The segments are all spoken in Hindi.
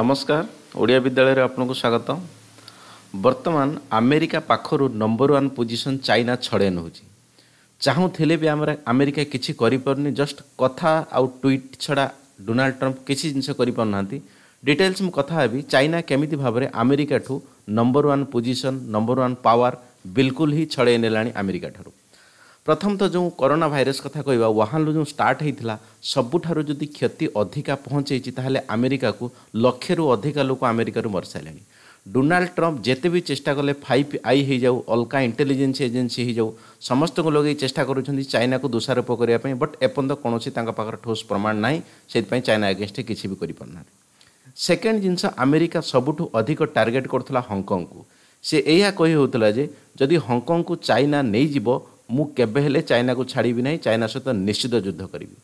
ନମସ୍କାର ଓଡ଼ିଆ ବିଦ୍ୟାଳୟରେ ଆପଣଙ୍କୁ ସ୍ୱାଗତ ବର୍ତ୍ତମାନ ଆମେରିକା ପାଖରୁ ନମ୍ବର ୱାନ୍ ପୋଜିସନ୍ ଚାଇନା ଛଡ଼େଇ ନେଉଛି ଚାହୁଁଥିଲେ ବି ଆମର ଆମେରିକା କିଛି କରିପାରୁନି ଜଷ୍ଟ କଥା ଆଉ ଟ୍ୱିଟ୍ ଛଡ଼ା ଡୋନାଲ୍ଡ ଟ୍ରମ୍ପ କିଛି ଜିନିଷ କରିପାରୁନାହାନ୍ତି ଡିଟେଲ୍ସ ମୁଁ କଥା ହେବି ଚାଇନା କେମିତି ଭାବରେ ଆମେରିକାଠୁ number one position number one power ବିଲକୁଲ ହିଁ ଛଡ଼େଇ ନେଲାଣି ଆମେରିକାଠାରୁ ପ୍ରଥମତଃ ଯେଉଁ କରୋନା ଭାଇରସ୍ କଥା କହିବା ୱାହାନରୁ ଯେଉଁ ଷ୍ଟାର୍ଟ ହୋଇଥିଲା ସବୁଠାରୁ ଯଦି କ୍ଷତି ଅଧିକା ପହଞ୍ଚାଇଛି ତାହେଲେ ଆମେରିକାକୁ ଲକ୍ଷେରୁ ଅଧିକା ଲୋକ ଆମେରିକାରୁ ମରିସାରିଲେଣି ଡୋନାଲ୍ଡ ଟ୍ରମ୍ପ ଯେତେ ବି ଚେଷ୍ଟା କଲେ ଫାଇଭ ଆଇ ହେଇଯାଉ ଅଲକା ଇଣ୍ଟେଲିଜେନ୍ସ ଏଜେନ୍ସି ହେଇଯାଉ ସମସ୍ତଙ୍କୁ ଲଗେଇ ଚେଷ୍ଟା କରୁଛନ୍ତି ଚାଇନାକୁ ଦୋଷାରୋପ କରିବା ପାଇଁ ବଟ୍ ଏପର୍ଯ୍ୟନ୍ତ କୌଣସି ତାଙ୍କ ପାଖରେ ଠୋସ୍ ପ୍ରମାଣ ନାହିଁ ସେଥିପାଇଁ ଚାଇନା ଏଗେନ୍ଷ୍ଟ କିଛି ବି କରିପାରୁନାହାନ୍ତି ସେକେଣ୍ଡ ଜିନିଷ ଆମେରିକା ସବୁଠୁ ଅଧିକ ଟାର୍ଗେଟ୍ କରୁଥିଲା ହଂକଂକୁ ସେ ଏହା କହି ହେଉଥିଲା ଯେ ଯଦି ହଂକଂକୁ ଚାଇନା ନେଇଯିବ ମୁଁ କେବେ ହେଲେ ଚାଇନାକୁ ଛାଡ଼ିବି ନାହିଁ ଚାଇନା ସହିତ ନିଶ୍ଚିତ ଯୁଦ୍ଧ କରିବି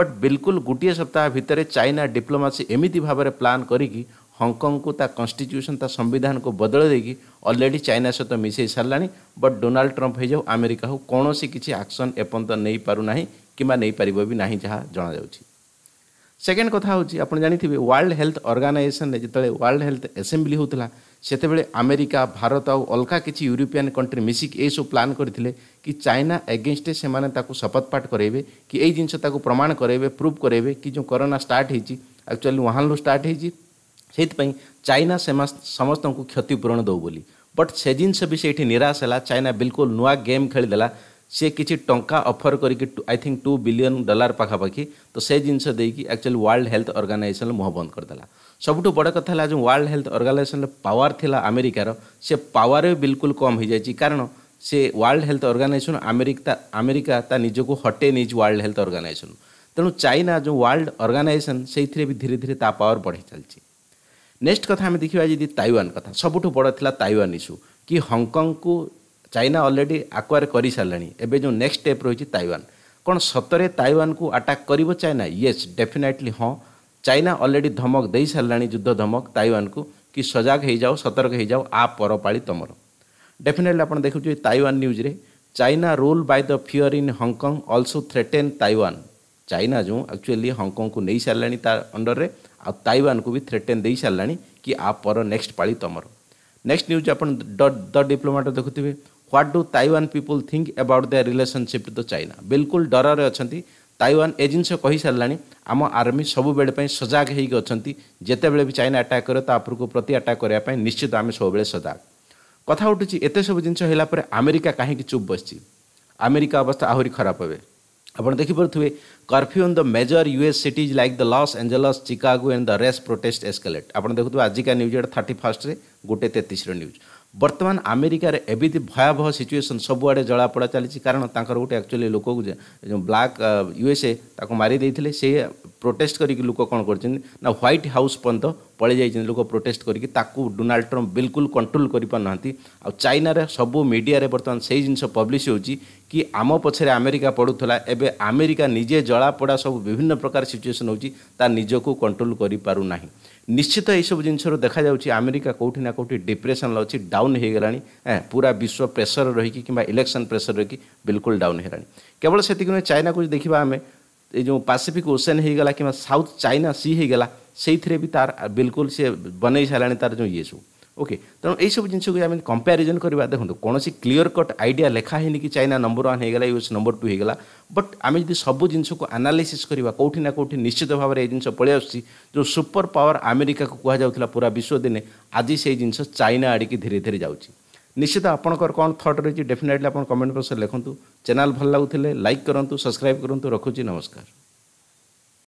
ବଟ୍ ବିଲକୁଲ ଗୋଟିଏ ସପ୍ତାହ ଭିତରେ ଚାଇନା ଡିପ୍ଲୋମାସି ଏମିତି ଭାବରେ ପ୍ଲାନ୍ କରିକି ହଂକଂକୁ ତା କନଷ୍ଟିଚ୍ୟୁସନ୍ ତା ସମ୍ବିଧାନକୁ ବଦଳି ଦେଇକି ଅଲରେଡ଼ି ଚାଇନା ସହିତ ମିଶାଇ ସାରିଲାଣି ବଟ୍ ଡୋନାଲ୍ଡ ଟ୍ରମ୍ପ ହେଇଯାଉ ଆମେରିକା ହେଉ କୌଣସି କିଛି ଆକ୍ସନ୍ ଏପର୍ଯ୍ୟନ୍ତ ନେଇପାରୁନାହିଁ କିମ୍ବା ନେଇପାରିବ ବି ନାହିଁ ଯାହା ଜଣାଯାଉଛି सेकेंड कथा हूँ आप जानते वर्ल्ड हेल्थ अर्गानाइजेसन जिते वर्ल्ड हेल्थ एसेम्बली होता से आमेरिका भारत आलका किसी यूरोपियान कंट्री मिसिक सब प्लां करते कि चाइना एगेस्ट से शपथपाठ करेंगे कि यही जिनस प्रमाण करेंगे प्रूफ करेंगे कि जो करोना स्टार्ट एक्चुअली वहां स्टार्ट से चाइना समस्त को क्षतिपूरण दौ बोली बट से जिनस भी सही निराश है चाइना बिल्कुल नुआ गेम खेलीदेला সে কিছু টঙ্কা অফর করি I think two billion dollar পাখাপাখি তো সে জিনিস দিয়ে একচুয়ালি ওয়ার্ল্ড হেলথ অর্গানাইজেসন মুহ বন্ধ করেদেলা সবুঠু বড় কথা হল যে ওয়ার্ল্ড হেলথ অর্গানাইজেসন পাওয়ার লা আমেরিকার সে পাওয়ার বিলকুল কম হয়ে যাই কারণ সে world health organisation America America তা নিজকে হটাই নিয়েছে ওয়ার্ল্ড হেলথ অর্গানাইজেসন তেমন চাইনা যে ওয়ার্ল্ড অর্গানাইজেসন সেইথিরে বি ধীরে ধীরে তা পাওয়ার বড়াই চালছে নেক্সট কথা আমি দেখিবা যদি তাইওয়ান কথা সবুঠু বড় লা তাইওয়ান ইস্যু কি হংকংকু ଚାଇନା ଅଲରେଡ଼ି ଆକ୍ୱାର କରିସାରିଲାଣି ଏବେ ଯେଉଁ ନେକ୍ସଟ ଷ୍ଟେପ୍ ରହିଛି ତାଇୱାନ କ'ଣ ସତରେ ତାଇୱାନକୁ ଆଟାକ୍ କରିବ ଚାଇନା ୟେସ୍ ଡେଫିନେଟଲି ହଁ ଚାଇନା ଅଲରେଡ଼ି ଧମକ ଦେଇସାରିଲାଣି ଯୁଦ୍ଧ ଧମକ ତାଇୱାନକୁ କି ସଜାଗ ହେଇଯାଅ ସତର୍କ ହେଇଯାଅ ଆ ପରପାଳି ତମର ଡେଫିନେଟଲି ଆପଣ ଦେଖୁଥିବେ ତାଇୱାନ ନ୍ୟୁଜ୍ରେ China rule by the fear in Hong Kong also threaten Taiwan China ଯେଉଁ ଆକ୍ଚୁଆଲି ହଂକଂକୁ ନେଇସାରିଲାଣି ତା ଅଣ୍ଡରରେ ଆଉ ତାଇୱାନକୁ ବି ଥ୍ରେଟେନ୍ ଦେଇସାରିଲାଣି କି ଆ ପର ନେକ୍ସଟ ପାଳି ତମର ନେକ୍ସଟ ନ୍ୟୁଜ୍ ଆପଣ ଦ ଡିପ୍ଲୋମାଟରେ ଦେଖୁଥିବେ what do Taiwan people think about the relationship to China ବିଲକୁଲ ଡରରେ ଅଛନ୍ତି ତାଇୱାନ ଏ ଜିନିଷ କହିସାରିଲାଣି ଆମ ଆର୍ମି ସବୁବେଳେ ପାଇଁ ସଜାଗ ହେଇକି ଅଛନ୍ତି ଯେତେବେଳେ ବି ଚାଇନା ଆଟାକ୍ କରିବ ତା ଉପରକୁ ପ୍ରତି ଆଟାକ୍ କରିବା ପାଇଁ ନିଶ୍ଚିତ ଆମେ ସବୁବେଳେ ସଜାଗ କଥା ଉଠୁଛି ଏତେ ସବୁ ଜିନିଷ ହେଲା ପରେ ଆମେରିକା କାହିଁକି ଚୁପ୍ ବସିଛି ଆମେରିକା ଅବସ୍ଥା ଆହୁରି ଖରାପ ହେବେ ଆପଣ ଦେଖିପାରୁଥିବେ curfew in the major US cities like the Los Angeles Chicago and the race protest escalate ଆପଣ ଦେଖୁଥିବେ ଆଜିକା ନ୍ୟୁଜ୍ ଏଇଟା ଥାର୍ଟି ଫାର୍ଷ୍ଟରେ ଗୋଟେ ତେତିଶର ନ୍ୟୁଜ୍ ବର୍ତ୍ତମାନ ଆମେରିକାରେ ଏମିତି ଭୟାବହ ସିଚୁଏସନ୍ ସବୁଆଡ଼େ ଜଳାପୋଡ଼ା ଚାଲିଛି କାରଣ ତାଙ୍କର ଗୋଟେ ଆକ୍ଚୁଆଲି ଲୋକକୁ ବ୍ଲାକ୍ ୟୁଏସ୍ଏ ତାକୁ ମାରି ଦେଇଥିଲେ ସେ ପ୍ରୋଟେଷ୍ଟ କରିକି ଲୋକ କ'ଣ କରିଛନ୍ତି ନା ହ୍ୱାଇଟ୍ ହାଉସ୍ ପର୍ଯ୍ୟନ୍ତ पलि जा लोक प्रोटेस्ट करके डोनाल्ड ट्रंप बिल्कुल कंट्रोल कर पार ना पार्ना चाइनार सब मीडिया बर्तमान से जिन पब्लीश हो कि आम पचर आमेरिका पड़ूला एवं आमेरिका निजे जलापोड़ा सब विभिन्न प्रकार सिचुएसन निजक कंट्रोल कर पारना निश्चित ये सब जिन देखा आमेरिका कौटी कौटी डिप्रेसन अच्छी डाउन हो गला पूरा विश्व प्रेसर रही कि इलेक्शन प्रेसर रही बिल्कुल डाउन है केवल से नुए चाइना को देखा आम जो पासीफिक ओसेन होगा कि साउथ चाइना सी होगा ସେଇଥିରେ ବି ତାର ବିଲକୁଲ ସିଏ ବନେଇ ସାରିଲାଣି ତାର ଯେଉଁ ଇଏ ସବୁ ଓକେ ତେଣୁ ଏଇସବୁ ଜିନିଷକୁ ଆମେ କମ୍ପାରିଜନ୍ କରିବା ଦେଖନ୍ତୁ କୌଣସି କ୍ଲିଅର କଟ୍ ଆଇଡ଼ିଆ ଲେଖା ହେଇନି କି ଚାଇନା ନମ୍ବର ୱାନ୍ ହେଇଗଲା ୟୁଏସ୍ ନମ୍ବର ଟୁ ହେଇଗଲା ବଟ୍ ଆମେ ଯଦି ସବୁ ଜିନିଷକୁ ଆନାଲିସିସ୍ କରିବା କେଉଁଠି ନା କେଉଁଠି ନିଶ୍ଚିତ ଭାବରେ ଏ ଜିନିଷ ପଳେଇ ଆସୁଛି ଯେଉଁ ସୁପର ପାୱାର ଆମେରିକାକୁ କୁହାଯାଉଥିଲା ପୁରା ବିଶ୍ୱ ଦିନେ ଆଜି ସେଇ ଜିନିଷ ଚାଇନା ଆଡ଼ିକି ଧୀରେ ଧୀରେ ଯାଉଛି ନିଶ୍ଚିତ ଆପଣଙ୍କର କ'ଣ ଥଟ୍ ରହିଛି ଡେଫିନେଟଲି ଆପଣ କମେଣ୍ଟ ବକ୍ସରେ ଲେଖନ୍ତୁ ଚ୍ୟାନେଲ୍ ଭଲ ଲାଗୁଥିଲେ ଲାଇକ୍ କରନ୍ତୁ ସବସ୍କ୍ରାଇବ୍ କରନ୍ତୁ ରଖୁଛି ନମସ୍କାର